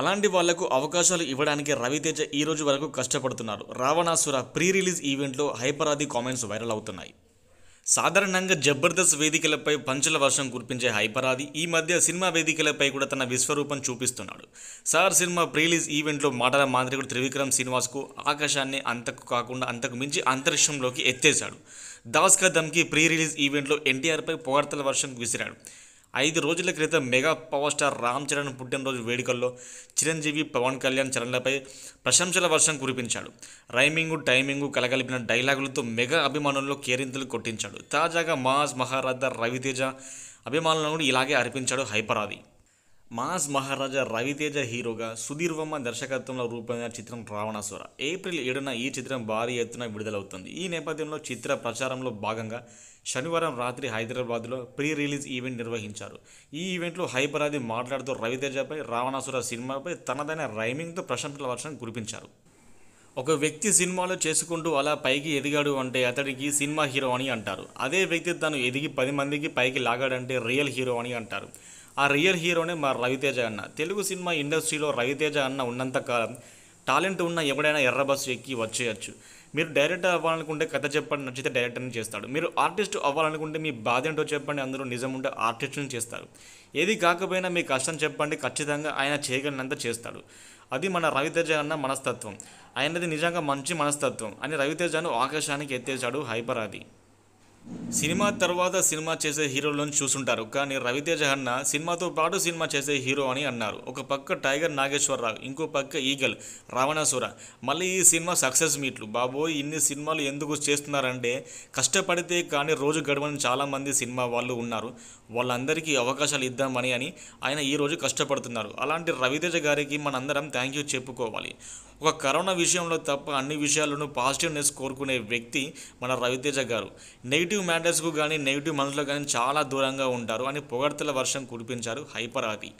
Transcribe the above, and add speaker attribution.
Speaker 1: అలాంటి వాళ్లకు అవకాశాలు ఇవ్వడానికి రవితేజ ఈ రోజు వరకు కష్టపడుతున్నారు రావణాసుర ప్రీ రిలీజ్ ఈవెంట్లో హైపరాది కామెంట్స్ వైరల్ అవుతున్నాయి సాధారణంగా జబర్దస్త్ వేదికలపై పంచుల వర్షం కురిపించే హైపరాది ఈ మధ్య సినిమా వేదికలపై కూడా తన విశ్వరూపం చూపిస్తున్నాడు సార్ సినిమా ప్రీలీజ్ ఈవెంట్లో మాటల మాంత్రికుడు త్రివిక్రమ్ శ్రీనివాస్కు ఆకాశాన్ని అంతకు కాకుండా అంతకు మించి అంతరిక్షంలోకి ఎత్తేశాడు దాస్కా దమ్కి ప్రీ రిలీజ్ ఈవెంట్లో ఎన్టీఆర్పై పొగడతల వర్షం విసిరాడు ఐదు రోజుల క్రితం mega power star Ram Charan పుట్టినరోజు వేడుకల్లో చిరంజీవి పవన్ కళ్యాణ్ చరణ్లపై ప్రశంసల వర్షం కురిపించాడు రైమింగు టైమింగు కలగలిపిన డైలాగులతో మెగా అభిమానుల్లో కేరింతలు కొట్టించాడు తాజాగా మాస్ మహారాధ రవితేజ అభిమానులను కూడా ఇలాగే అర్పించాడు హైపరాది మాస్ మహారాజా రవితేజ హీరోగా సుధీర్ వర్మ దర్శకత్వంలో రూపొందిన చిత్రం రావణాసుర ఏప్రిల్ ఏడున ఈ చిత్రం భారీ ఎత్తున విడుదలవుతుంది ఈ నేపథ్యంలో చిత్ర ప్రచారంలో భాగంగా శనివారం రాత్రి హైదరాబాద్లో ప్రీ రిలీజ్ ఈవెంట్ నిర్వహించారు ఈ ఈవెంట్లో హైపరాది మాట్లాడుతూ రవితేజపై రావణాసుర సినిమాపై తనదైన రైమింగ్తో ప్రశంసల వర్షం కురిపించారు ఒక వ్యక్తి సినిమాలో చేసుకుంటూ అలా పైకి ఎదిగాడు అంటే అతడికి సినిమా హీరో అని అంటారు అదే వ్యక్తి తను ఎదిగి పది మందికి పైకి లాగాడంటే రియల్ హీరో అని అంటారు ఆ రియల్ హీరోనే మా రవితేజ అన్న తెలుగు సినిమా ఇండస్ట్రీలో రవితేజ అన్న ఉన్నంతకాలం టాలెంట్ ఉన్న ఎవడైనా ఎర్ర బస్సు ఎక్కి వచ్చేయచ్చు మీరు డైరెక్టర్ అవ్వాలనుకుంటే కథ చెప్పండి నచ్చితే డైరెక్టర్ని చేస్తాడు మీరు ఆర్టిస్ట్ అవ్వాలనుకుంటే మీ బాధ ఏంటో చెప్పండి అందరూ నిజం ఉంటే ఆర్టిస్ట్ని చేస్తారు ఏది కాకపోయినా మీ కష్టం చెప్పండి ఖచ్చితంగా ఆయన చేయగలిగినంత చేస్తాడు అది మన రవితేజ అన్న మనస్తత్వం ఆయనది నిజంగా మంచి మనస్తత్వం అని రవితేజను ఆకాశానికి ఎత్తేశాడు హైపర్ అది సినిమా తర్వాత సినిమా చేసే హీరోలను చూసుంటారు కానీ రవితేజ అన్న సినిమాతో పాటు సినిమా చేసే హీరో అని అన్నారు ఒక పక్క టైగర్ నాగేశ్వరరావు ఇంకో పక్క ఈగల్ రావణాసుర మళ్ళీ ఈ సినిమా సక్సెస్ మీట్లు బాబోయ్ ఇన్ని సినిమాలు ఎందుకు చేస్తున్నారంటే కష్టపడితే కానీ రోజు గడవని చాలామంది సినిమా వాళ్ళు ఉన్నారు వాళ్ళందరికీ అవకాశాలు ఇద్దామని అని ఆయన ఈరోజు కష్టపడుతున్నారు అలాంటి రవితేజ గారికి మనందరం థ్యాంక్ యూ చెప్పుకోవాలి ఒక కరోనా విషయంలో తప్ప అన్ని విషయాలను పాజిటివ్నెస్ కోరుకునే వ్యక్తి మన రవితేజ గారు నెగిటివ్ మ్యాన్ ల్యాండర్స్కు కానీ నెగిటివ్ మనసులో కానీ చాలా దూరంగా ఉంటారు అని పొగడ్తల వర్షం కురిపించారు ఆపి